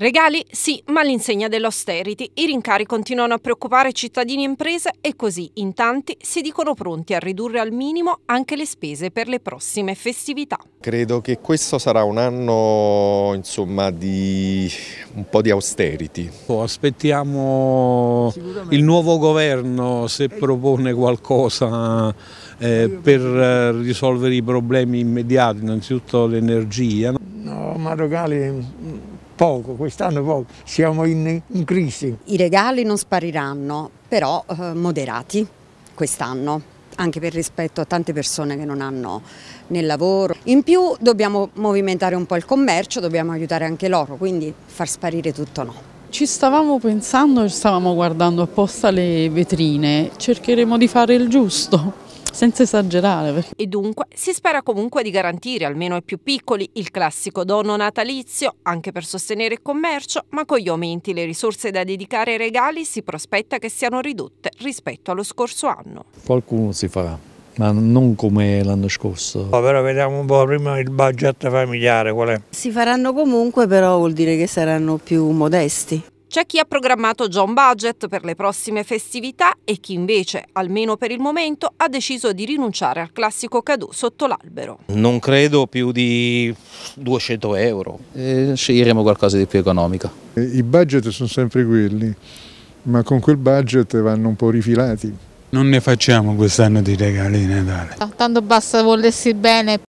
Regali sì, ma l'insegna dell'austerity. I rincari continuano a preoccupare cittadini e imprese e così in tanti si dicono pronti a ridurre al minimo anche le spese per le prossime festività. Credo che questo sarà un anno insomma, di un po' di austerity. Oh, aspettiamo il nuovo governo se propone qualcosa eh, per eh, risolvere i problemi immediati, innanzitutto l'energia. No, ma Regali poco, quest'anno poco, siamo in, in, crisi. I regali non spariranno, però eh, moderati quest'anno anche per rispetto a tante persone che non hanno nel lavoro. In più dobbiamo movimentare un po' il commercio, dobbiamo aiutare anche loro, quindi far sparire tutto no. Ci stavamo pensando, ci stavamo guardando apposta le vetrine, cercheremo di fare il giusto senza esagerare. Perché... E dunque si spera comunque di garantire almeno ai più piccoli il classico dono natalizio, anche per sostenere il commercio, ma con gli aumenti le risorse da dedicare ai regali si prospetta che siano ridotte rispetto allo scorso anno. Qualcuno si farà, ma non come l'anno scorso. Oh, però vediamo un po' prima il budget familiare qual è. Si faranno comunque, però vuol dire che saranno più modesti. C'è chi ha programmato già un Budget per le prossime festività e chi invece, almeno per il momento, ha deciso di rinunciare al classico cadeau sotto l'albero. Non credo più di 200 euro. E eh, sceglieremo qualcosa di più economico. Eh, I budget sono sempre quelli, ma con quel budget vanno un po' rifilati. Non ne facciamo quest'anno di regali di Natale. Ah, tanto basta volersi bene.